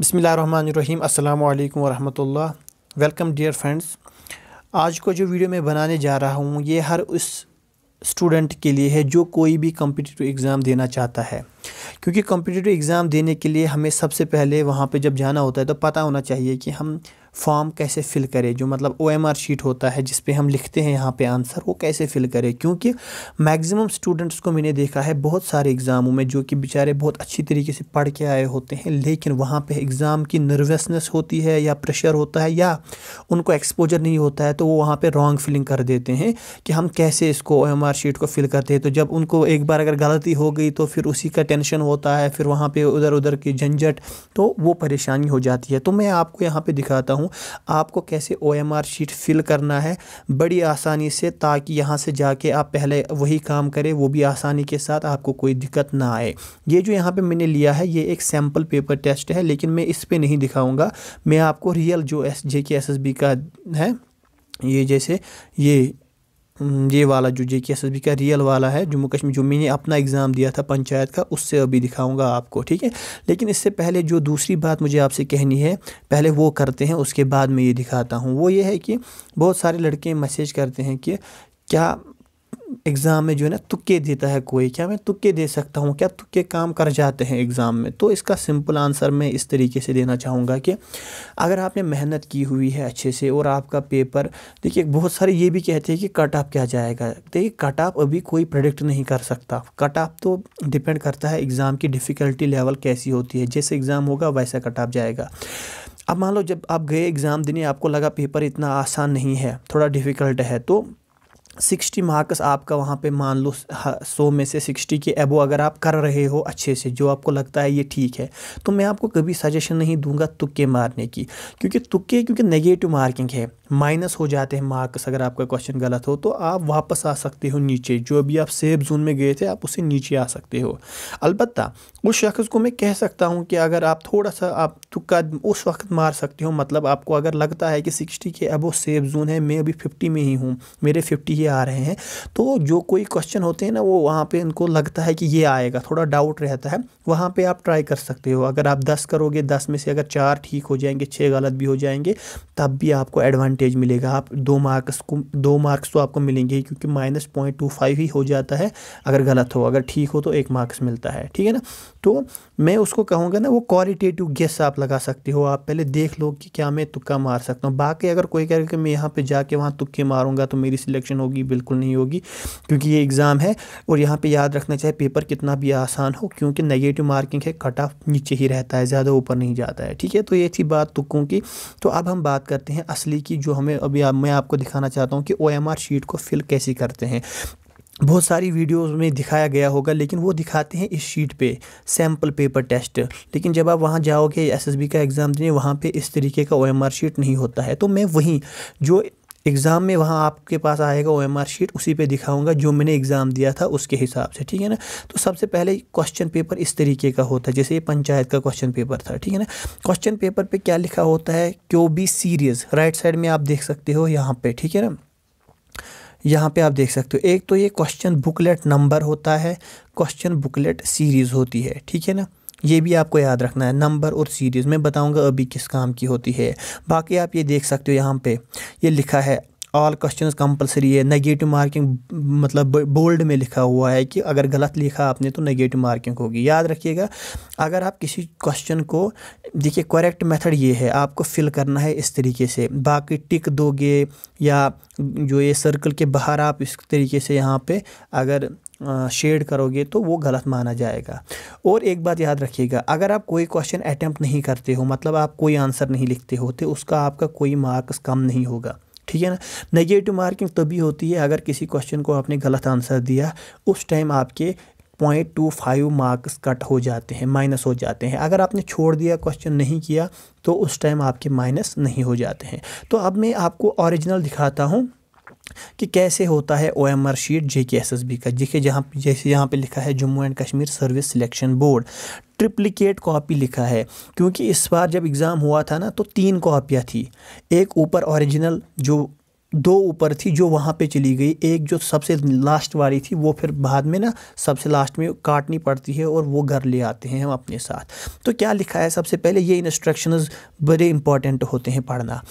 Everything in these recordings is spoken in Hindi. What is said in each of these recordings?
बसमिल अल्लाम वरहमल वेलकम डियर फ्रेंड्स आज को जो वीडियो मैं बनाने जा रहा हूँ ये हर उस स्टूडेंट के लिए है जो कोई भी कम्पिटिटिव एग्ज़ाम देना चाहता है क्योंकि कम्पिटिटिव एग्ज़ाम देने के लिए हमें सबसे पहले वहाँ पे जब जाना होता है तो पता होना चाहिए कि हम फॉर्म कैसे फिल करें जो मतलब ओ एम आर शीट होता है जिस पे हम लिखते हैं यहाँ पे आंसर वो कैसे फिल करें क्योंकि मैक्सिमम स्टूडेंट्स को मैंने देखा है बहुत सारे एग्ज़ामों में जो कि बेचारे बहुत अच्छी तरीके से पढ़ के आए होते हैं लेकिन वहाँ पे एग्ज़ाम की नर्वसनेस होती है या प्रेशर होता है या उनको एक्सपोजर नहीं होता है तो वो वहाँ पर रॉन्ग फिलिंग कर देते हैं कि हम कैसे इसको ओ एम आर शीट को फिल करते हैं तो जब उनको एक बार अगर गलती हो गई तो फिर उसी का टेंशन होता है फिर वहाँ पर उधर उधर की झंझट तो वो परेशानी हो जाती है तो मैं आपको यहाँ पर दिखाता हूँ हूँ आपको कैसे ओ शीट फिल करना है बड़ी आसानी से ताकि यहाँ से जाके आप पहले वही काम करें वो भी आसानी के साथ आपको कोई दिक्कत ना आए ये जो यहाँ पे मैंने लिया है ये एक सैम्पल पेपर टेस्ट है लेकिन मैं इस पर नहीं दिखाऊंगा मैं आपको रियल जो एस जे के एस एस बी का है ये जैसे ये हम्म, ये वाला जो J K S S B का रियल वाला है जम्मू कश्मीर जो मैंने अपना एग्ज़ाम दिया था पंचायत का उससे अभी दिखाऊंगा आपको ठीक है लेकिन इससे पहले जो दूसरी बात मुझे आपसे कहनी है पहले वो करते हैं उसके बाद मैं ये दिखाता हूँ वो ये है कि बहुत सारे लड़के मैसेज करते हैं कि क्या एग्ज़ाम में जो है ना तुक्के देता है कोई क्या मैं तुक्के दे सकता हूँ क्या तुक्के काम कर जाते हैं एग्ज़ाम में तो इसका सिंपल आंसर मैं इस तरीके से देना चाहूँगा कि अगर आपने मेहनत की हुई है अच्छे से और आपका पेपर देखिए बहुत सारे ये भी कहते हैं कि कट ऑफ क्या जाएगा देखिए कट ऑफ अभी कोई प्रडिक्ट नहीं कर सकता कट ऑफ तो डिपेंड करता है एग्ज़ाम की डिफ़िकल्टी लेवल कैसी होती है जैसे एग्ज़ाम होगा वैसा कट ऑफ जाएगा अब मान लो जब आप गए एग्ज़ाम देने आपको लगा पेपर इतना आसान नहीं है थोड़ा डिफ़िकल्ट है तो सिक्सटी मार्क्स आपका वहाँ पे मान लो सौ में से सिक्सटी के एबो अगर आप कर रहे हो अच्छे से जो आपको लगता है ये ठीक है तो मैं आपको कभी सजेशन नहीं दूंगा तुक्के मारने की क्योंकि तुक्के क्योंकि नेगेटिव मार्किंग है माइनस हो जाते हैं मार्क्स अगर आपका क्वेश्चन गलत हो तो आप वापस आ सकते हो नीचे जो भी आप सेफ जोन में गए थे आप उसे नीचे आ सकते हो अलबत् उस शख्स को मैं कह सकता हूँ कि अगर आप थोड़ा सा आप तुक्का उस वक्त मार सकते हो मतलब आपको अगर लगता है कि सिक्सटी के एबो सेफ जोन है मैं अभी फिफ्टी में ही हूँ मेरे फिफ्टी ही आ रहे हैं तो जो कोई क्वेश्चन होते हैं ना वो वहाँ पे इनको लगता है कि ये आएगा थोड़ा डाउट रहता है वहाँ पे आप ट्राई कर सकते हो अगर आप दस करोगे दस में से अगर चार ठीक हो जाएंगे छः गलत भी हो जाएंगे तब भी आपको एडवांटेज मिलेगा आप दो मार्क्स को दो मार्क्स तो आपको मिलेंगे क्योंकि माइनस पॉइंट टू फाइव ही हो जाता है अगर गलत हो अगर ठीक हो तो एक मार्क्स मिलता है ठीक है ना तो मैं उसको कहूँगा ना वो क्वालिटेटिव गेस आप लगा सकते हो आप पहले देख लो कि क्या मैं तुक्का मार सकता हूँ बाकी अगर कोई कह रहा कि मैं यहाँ पे जाके वहाँ तुक्के मारूंगा तो मेरी सिलेक्शन होगी होगी बिल्कुल नहीं होगी क्योंकि ये एग्ज़ाम है और यहाँ पे याद रखना चाहिए पेपर कितना भी आसान हो क्योंकि नेगेटिव मार्किंग है कट ऑफ नीचे ही रहता है ज़्यादा ऊपर नहीं जाता है ठीक है तो ये थी बात तुक्कों की तो अब हम बात करते हैं असली की जो हमें अभी आप, मैं आपको दिखाना चाहता हूँ कि ओ शीट को फिल कैसे करते हैं बहुत सारी वीडियोस में दिखाया गया होगा लेकिन वो दिखाते हैं इस शीट पे सैम्पल पेपर टेस्ट लेकिन जब आप वहाँ जाओगे एसएसबी का एग्ज़ाम देने वहाँ पे इस तरीके का ओएमआर शीट नहीं होता है तो मैं वहीं जो एग्ज़ाम में वहाँ आपके पास आएगा ओ एम आर शीट उसी पे दिखाऊंगा जो मैंने एग्ज़ाम दिया था उसके हिसाब से ठीक है ना तो सबसे पहले क्वेश्चन पेपर इस तरीके का होता है जैसे ये पंचायत का क्वेश्चन पेपर था ठीक है ना क्वेश्चन पेपर पे क्या लिखा होता है क्यों बी सीरीज़ राइट साइड में आप देख सकते हो यहाँ पर ठीक है ना यहाँ पे आप देख सकते हो एक तो ये क्वेश्चन बुकलेट नंबर होता है क्वेश्चन बुकलेट सीरीज़ होती है ठीक है ना ये भी आपको याद रखना है नंबर और सीरीज़ में बताऊंगा अभी किस काम की होती है बाकी आप ये देख सकते हो यहाँ पे ये लिखा है ऑल क्वेश्चन कंपलसरी है नेगेटिव मार्किंग मतलब बोल्ड में लिखा हुआ है कि अगर गलत लिखा आपने तो नेगेटिव मार्किंग होगी याद रखिएगा अगर आप किसी क्वेश्चन को देखिए करेक्ट मेथड ये है आपको फिल करना है इस तरीके से बाकी टिक दोगे या जो ये सर्कल के बाहर आप इस तरीके से यहाँ पे अगर शेड करोगे तो वो गलत माना जाएगा और एक बात याद रखिएगा अगर आप कोई क्वेश्चन अटैम्प्ट नहीं करते हो मतलब आप कोई आंसर नहीं लिखते होते उसका आपका कोई मार्क्स कम नहीं होगा ठीक है ना नेगेटिव मार्किंग तभी होती है अगर किसी क्वेश्चन को आपने गलत आंसर दिया उस टाइम आपके point two five marks cut हो जाते हैं माइनस हो जाते हैं अगर आपने छोड़ दिया क्वेश्चन नहीं किया तो उस टाइम आपके माइनस नहीं हो जाते हैं तो अब मैं आपको ओरिजिनल दिखाता हूँ कि कैसे होता है O M R sheet J K S S B का देखिए जहाँ जैसे यहाँ पे लिखा है Jammu and Kashmir service selection board triplicate copy लिखा है क्योंकि इस बार जब एग्ज़ाम हुआ था ना तो तीन कॉपियाँ थी एक ऊपर ओरिजिनल जो दो ऊपर थी जो वहाँ पे चली गई एक जो सबसे लास्ट वाली थी वो फिर बाद में ना सबसे लास्ट में काटनी पड़ती है और वो घर ले आते हैं हम अपने साथ तो क्या लिखा है सबसे पहले ये इंस्ट्रक्शंस बड़े इंपॉर्टेंट होते हैं पढ़ना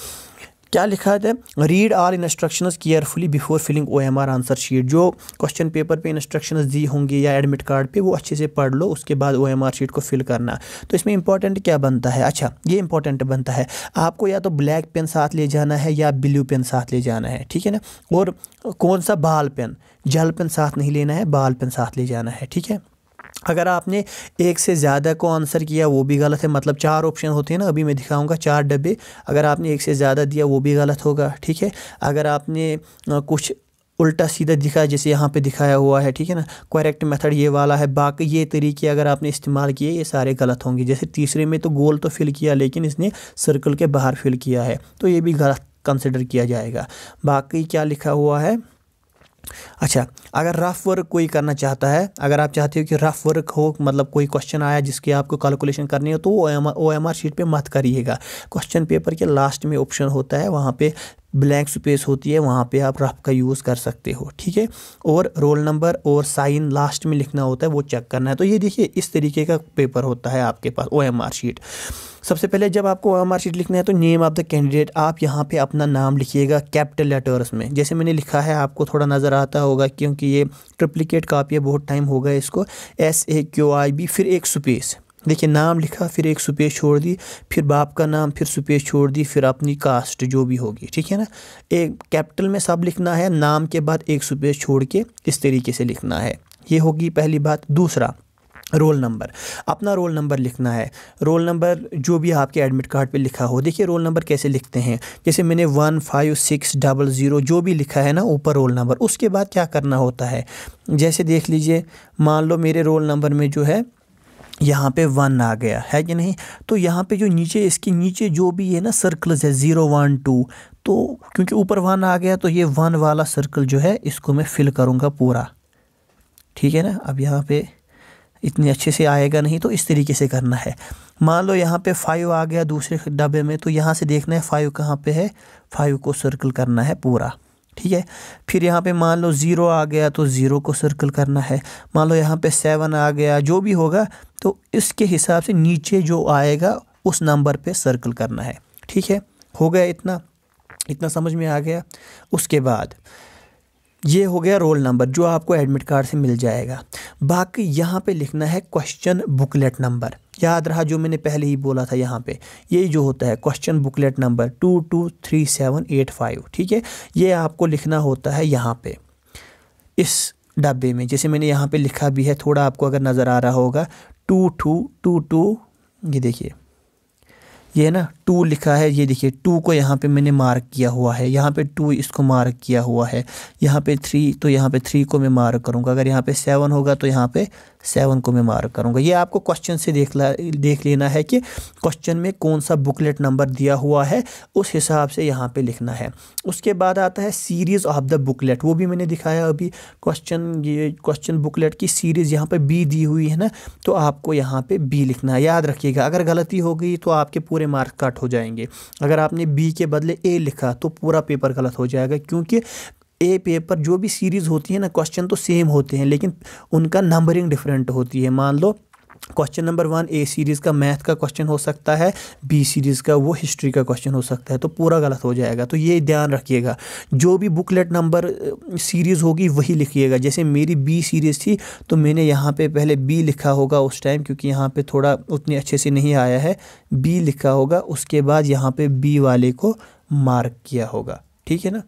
क्या लिखा है read all instructions carefully before filling O M R answer sheet जो क्वेश्चन पेपर पे इंस्ट्रक्शंस दी होंगी या एडमिट कार्ड पे वो अच्छे से पढ़ लो उसके बाद ओ एम आर शीट को फिल करना तो इसमें इंपॉर्टेंट क्या बनता है अच्छा ये इंपॉर्टेंट बनता है आपको या तो ब्लैक पेन साथ ले जाना है या ब्लू पेन साथ ले जाना है ठीक है ना और कौन सा बाल पेन जल पेन साथ नहीं लेना है बाल पेन साथ ले जाना है ठीक है अगर आपने एक से ज़्यादा को आंसर किया वो भी गलत है मतलब चार ऑप्शन होते हैं ना अभी मैं दिखाऊंगा चार डब्बे अगर आपने एक से ज़्यादा दिया वो भी गलत होगा ठीक है अगर आपने कुछ उल्टा सीधा दिखा जैसे यहाँ पे दिखाया हुआ है ठीक है ना करेक्ट मेथड ये वाला है बाकी ये तरीके अगर आपने इस्तेमाल किए ये सारे गलत होंगे जैसे तीसरे में तो गोल तो फिल किया लेकिन इसने सर्कल के बाहर फिल किया है तो ये भी गलत कंसिडर किया जाएगा बाकी क्या लिखा हुआ है अच्छा अगर रफ़ वर्क कोई करना चाहता है अगर आप चाहते हो कि रफ़ वर्क हो मतलब कोई क्वेश्चन आया जिसकी आपको कैलकुलेशन करनी हो तो ओ एम आर शीट पे मत करिएगा क्वेश्चन पेपर के लास्ट में ऑप्शन होता है वहाँ पे ब्लैंक स्पेस होती है वहाँ पे आप रफ का यूज़ कर सकते हो ठीक है और रोल नंबर और साइन लास्ट में लिखना होता है वो चेक करना है तो ये देखिए इस तरीके का पेपर होता है आपके पास ओ एम आर शीट सबसे पहले जब आपको ओ एम आर शीट लिखना है तो नेम ऑफ़ द कैंडिडेट आप यहाँ पे अपना नाम लिखिएगा कैपिटल लेटर्स में जैसे मैंने लिखा है आपको थोड़ा नज़र आता होगा क्योंकि ये ट्रिप्लिकेट कापी है बहुत टाइम होगा इसको S A Q I B फिर एक स्पेस देखिए नाम लिखा फिर एक स्पेस छोड़ दी फिर बाप का नाम फिर स्पेस छोड़ दी फिर अपनी कास्ट जो भी होगी ठीक है ना एक कैपिटल में सब लिखना है नाम के बाद एक स्पेस छोड़ के इस तरीके से लिखना है ये होगी पहली बात दूसरा रोल नंबर अपना रोल नंबर लिखना है रोल नंबर जो भी आपके एडमिट कार्ड पे लिखा हो देखिए रोल नंबर कैसे लिखते हैं जैसे मैंने one five six double zero जो भी लिखा है ना ऊपर रोल नंबर उसके बाद क्या करना होता है जैसे देख लीजिए मान लो मेरे रोल नंबर में जो है यहाँ पे वन आ गया है कि नहीं तो यहाँ पे जो नीचे इसके नीचे जो भी है ना सर्कल्स है ज़ीरो वन टू तो क्योंकि ऊपर वन आ गया तो ये वन वाला सर्कल जो है इसको मैं फिल करूँगा पूरा ठीक है ना अब यहाँ पे इतने अच्छे से आएगा नहीं तो इस तरीके से करना है मान लो यहाँ पे फाइव आ गया दूसरे डब्बे में तो यहाँ से देखना है फाइव कहाँ पर है फाइव को सर्कल करना है पूरा ठीक है फिर यहाँ पे मान लो ज़ीरो आ गया तो ज़ीरो को सर्कल करना है मान लो यहाँ पे सेवन आ गया जो भी होगा तो इसके हिसाब से नीचे जो आएगा उस नंबर पे सर्कल करना है ठीक है हो गया इतना इतना समझ में आ गया उसके बाद ये हो गया रोल नंबर जो आपको एडमिट कार्ड से मिल जाएगा बाकी यहाँ पे लिखना है क्वेश्चन बुकलेट नंबर याद रहा जो मैंने पहले ही बोला था यहाँ पे यही जो होता है question booklet number two two three seven eight five ठीक है ये आपको लिखना होता है यहाँ पे इस डब्बे में जैसे मैंने यहाँ पे लिखा भी है थोड़ा आपको अगर नज़र आ रहा होगा टू टू टू टू ये देखिए ये ना टू लिखा है ये देखिए टू को यहाँ पे मैंने मार्क किया हुआ है यहाँ पे टू इसको मार्क किया हुआ है यहाँ पे थ्री तो यहाँ पे थ्री को मैं मार्क करूँगा अगर यहाँ पे सेवन होगा तो यहाँ पे सेवन को मैं मार्क करूँगा ये आपको क्वेश्चन से देख ला देख लेना है कि क्वेश्चन में कौन सा बुकलेट नंबर दिया हुआ है उस हिसाब से यहाँ पर लिखना है उसके बाद आता है सीरीज़ ऑफ द बुकलेट वो भी मैंने दिखाया अभी क्वेश्चन ये क्वेश्चन बुकलेट की सीरीज़ यहाँ पर बी दी हुई है ना तो आपको यहाँ पर बी लिखना है याद रखिएगा अगर गलती हो गई तो आपके पूरे मार्क कट हो जाएंगे अगर आपने बी के बदले ए लिखा तो पूरा पेपर गलत हो जाएगा क्योंकि ए पेपर जो भी सीरीज़ होती है ना क्वेश्चन तो सेम होते हैं लेकिन उनका नंबरिंग डिफरेंट होती है मान लो question number one A series का मैथ का क्वेश्चन हो सकता है बी सीरीज़ का वो हिस्ट्री का क्वेश्चन हो सकता है तो पूरा गलत हो जाएगा तो ये ध्यान रखिएगा जो भी बुकलेट नंबर सीरीज़ होगी वही लिखिएगा जैसे मेरी बी सीरीज़ थी तो मैंने यहाँ पे पहले बी लिखा होगा उस टाइम क्योंकि यहाँ पे थोड़ा उतने अच्छे से नहीं आया है बी लिखा होगा उसके बाद यहाँ पर बी वाले को मार्क किया होगा ठीक है ना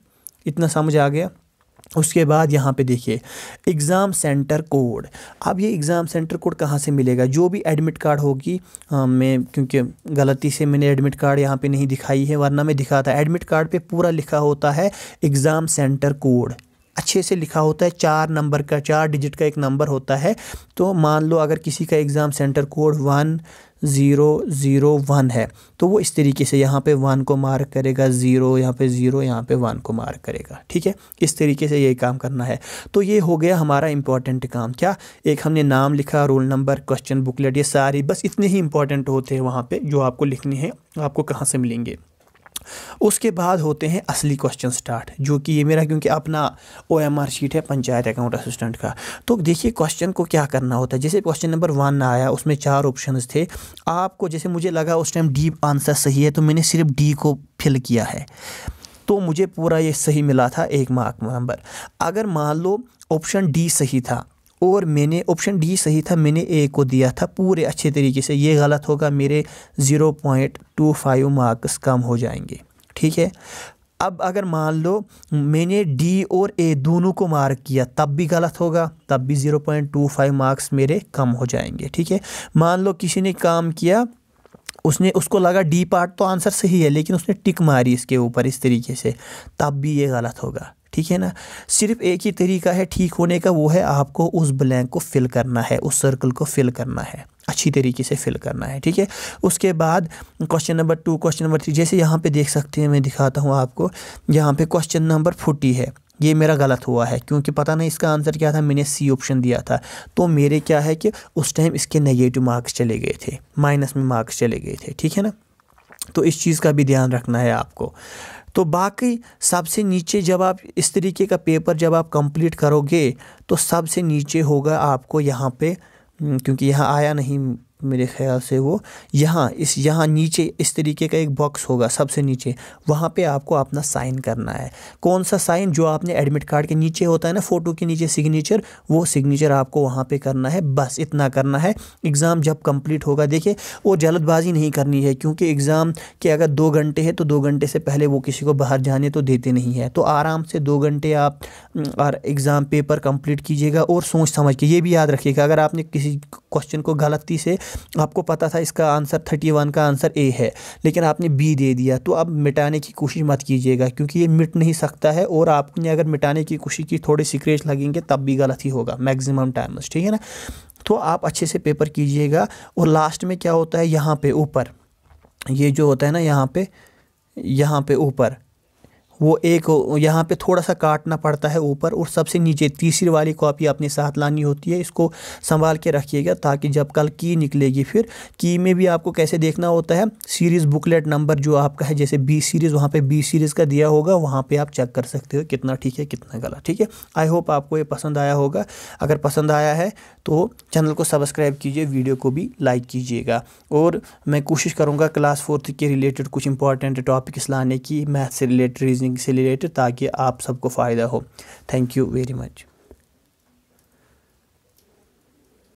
इतना समझ आ गया उसके बाद यहाँ पे देखिए एग्ज़ाम सेंटर कोड अब ये एग्ज़ाम सेंटर कोड कहाँ से मिलेगा जो भी एडमिट कार्ड होगी मैं क्योंकि गलती से मैंने एडमिट कार्ड यहाँ पे नहीं दिखाई है वरना मैं दिखाता एडमिट कार्ड पे पूरा लिखा होता है एग्ज़ाम सेंटर कोड अच्छे से लिखा होता है चार नंबर का चार डिजिट का एक नंबर होता है तो मान लो अगर किसी का exam centre code one zero zero one है तो वो इस तरीके से यहाँ पे वन को मार्क करेगा ज़ीरो यहाँ पे ज़ीरो यहाँ पे वन को मार्क करेगा ठीक है इस तरीके से ये काम करना है तो ये हो गया हमारा इंपॉर्टेंट काम क्या एक हमने नाम लिखा रोल नंबर क्वेश्चन बुकलेट ये सारी बस इतने ही इंपॉर्टेंट होते हैं वहाँ पर जो आपको लिखने हैं आपको कहाँ से मिलेंगे उसके बाद होते हैं असली क्वेश्चन स्टार्ट जो कि ये मेरा क्योंकि अपना ओ शीट है पंचायत अकाउंट असिस्टेंट का तो देखिए क्वेश्चन को क्या करना होता है जैसे क्वेश्चन नंबर वन आया उसमें चार ऑप्शन थे आपको जैसे मुझे लगा उस टाइम डी आंसर सही है तो मैंने सिर्फ डी को फिल किया है तो मुझे पूरा ये सही मिला था एक मार्क नंबर अगर मान लो ऑप्शन डी सही था और मैंने ऑप्शन डी सही था मैंने ए को दिया था पूरे अच्छे तरीके से ये गलत होगा मेरे zero point two five marks कम हो जाएंगे ठीक है अब अगर मान लो मैंने डी और ए दोनों को मार्क किया तब भी गलत होगा तब भी zero point two five marks मेरे कम हो जाएंगे ठीक है मान लो किसी ने काम किया उसने उसको लगा डी पार्ट तो आंसर सही है लेकिन उसने टिक मारी इसके ऊपर इस तरीके से तब भी ये गलत होगा ठीक है ना सिर्फ एक ही तरीका है ठीक होने का वो है आपको उस ब्लैंक को फिल करना है उस सर्कल को फिल करना है अच्छी तरीके से फिल करना है ठीक है उसके बाद question number two question number three जैसे यहाँ पे देख सकते हैं मैं दिखाता हूँ आपको यहाँ पे क्वेश्चन नंबर फोर्टी है ये मेरा गलत हुआ है क्योंकि पता नहीं इसका आंसर क्या था मैंने सी ऑप्शन दिया था तो मेरे क्या है कि उस टाइम इसके नेगेटिव मार्क्स चले गए थे माइनस में मार्क्स चले गए थे ठीक है ना तो इस चीज़ का भी ध्यान रखना है आपको तो बाकी सबसे नीचे जब आप इस तरीके का पेपर जब आप कंप्लीट करोगे तो सबसे नीचे होगा आपको यहाँ पे हम्म, क्योंकि यहाँ आया नहीं मेरे ख्याल से वो यहाँ इस यहाँ नीचे इस तरीके का एक बॉक्स होगा सबसे नीचे वहाँ पे आपको अपना साइन करना है कौन सा साइन जो आपने एडमिट कार्ड के नीचे होता है ना फ़ोटो के नीचे सिग्नेचर वो सिग्नेचर आपको वहाँ पे करना है बस इतना करना है एग्ज़ाम जब कंप्लीट होगा देखिए वो जल्दबाजी नहीं करनी है क्योंकि एग्ज़ाम के अगर दो घंटे है तो दो घंटे से पहले वो किसी को बाहर जाने तो देते नहीं है तो आराम से दो घंटे आप एग्ज़ाम पेपर कम्प्लीट कीजिएगा और सोच समझ के ये भी याद रखिएगा अगर आपने किसी क्वेश्चन को गलती से आपको पता था इसका आंसर थर्टी वन का आंसर ए है लेकिन आपने बी दे दिया तो अब मिटाने की कोशिश मत कीजिएगा क्योंकि ये मिट नहीं सकता है और आपने अगर मिटाने की कोशिश की थोड़े सिक्रेच लगेंगे तब भी गलत ही होगा मैक्सिमम टाइम्स ठीक है ना तो आप अच्छे से पेपर कीजिएगा और लास्ट में क्या होता है यहाँ पर ऊपर ये जो होता है ना यहाँ पे यहाँ पे ऊपर वो एक यहाँ पे थोड़ा सा काटना पड़ता है ऊपर और सबसे नीचे तीसरी वाली कॉपी अपने साथ लानी होती है इसको संभाल के रखिएगा ताकि जब कल की निकलेगी फिर की में भी आपको कैसे देखना होता है सीरीज़ बुकलेट नंबर जो आपका है जैसे बी सीरीज़ वहाँ पर बी सीरीज़ का दिया होगा वहाँ पर आप चेक कर सकते हो कितना ठीक है कितना गलत ठीक है आई होप आपको ये पसंद आया होगा अगर पसंद आया है तो चैनल को सब्सक्राइब कीजिए वीडियो को भी लाइक कीजिएगा और मैं कोशिश करूँगा क्लास फोर्थ के रिलेटेड कुछ इंपॉर्टेंट टॉपिक्स लाने की मैथ से रिलेटेड रीजनिंग अर्निंग से रिलेटेड ताकि आप सबको फ़ायदा हो थैंक यू वेरी मच